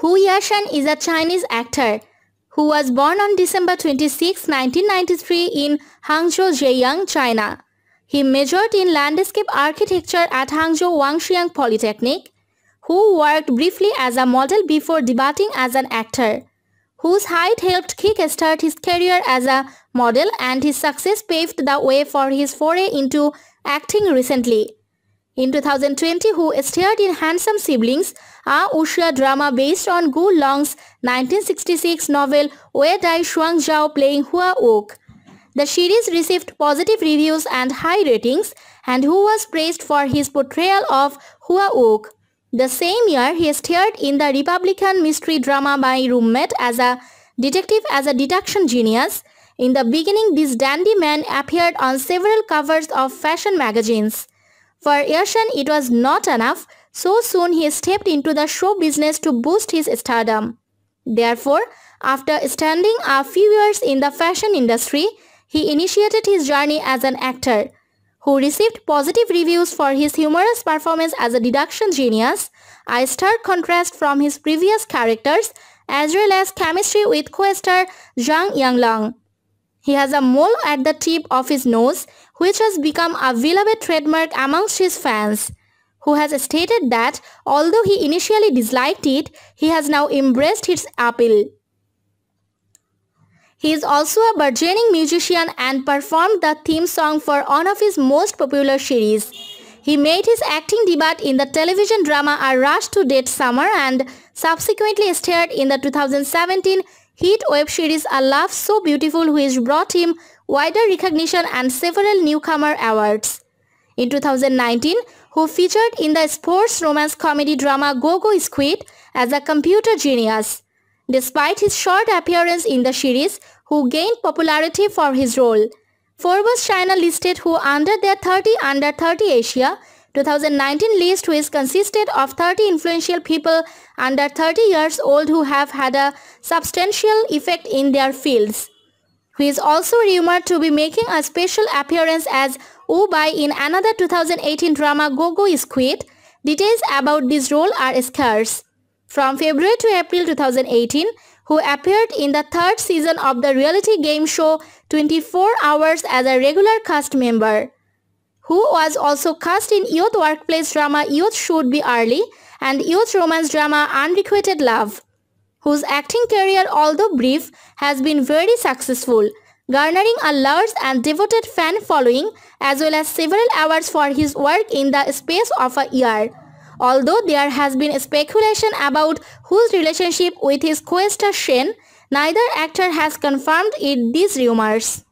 Hu Yashan is a Chinese actor who was born on December 26, 1993 in Hangzhou, Zhejiang, China. He majored in landscape architecture at Hangzhou Wangxiang Polytechnic, who worked briefly as a model before debuting as an actor, whose height helped kickstart his career as a model and his success paved the way for his foray into acting recently. In 2020, who starred in Handsome Siblings, a Wuxia drama based on Gu Long's 1966 novel Where Dai Shuang Zhao playing Hua Wok. The series received positive reviews and high ratings, and who was praised for his portrayal of Hua Wok. The same year, he starred in the Republican mystery drama My Roommate as a detective as a deduction genius. In the beginning, this dandy man appeared on several covers of fashion magazines. For Yashan, it was not enough, so soon he stepped into the show business to boost his stardom. Therefore, after standing a few years in the fashion industry, he initiated his journey as an actor, who received positive reviews for his humorous performance as a deduction genius, a stark contrast from his previous characters as well as chemistry with co-star Zhang Yanglong. He has a mole at the tip of his nose which has become a beloved trademark amongst his fans, who has stated that although he initially disliked it, he has now embraced its appeal. He is also a burgeoning musician and performed the theme song for one of his most popular series. He made his acting debut in the television drama A Rush to Date Summer and subsequently starred in the 2017 hit web series A Love So Beautiful which brought him wider recognition and several newcomer awards. In 2019, who featured in the sports romance comedy drama Go-Go Squid as a computer genius. Despite his short appearance in the series, who gained popularity for his role. Forbes China listed who under their 30 under 30 Asia 2019 list which consisted of 30 influential people under 30 years old who have had a substantial effect in their fields who is also rumored to be making a special appearance as Ubai in another 2018 drama Gogo -Go Squid. Details about this role are scarce. From February to April 2018, who appeared in the third season of the reality game show 24 Hours as a regular cast member, who was also cast in youth workplace drama Youth Should Be Early and youth romance drama Unrequited Love whose acting career, although brief, has been very successful, garnering a large and devoted fan following as well as several awards for his work in the space of a year. Although there has been speculation about whose relationship with his co-star Shane, neither actor has confirmed it these rumors.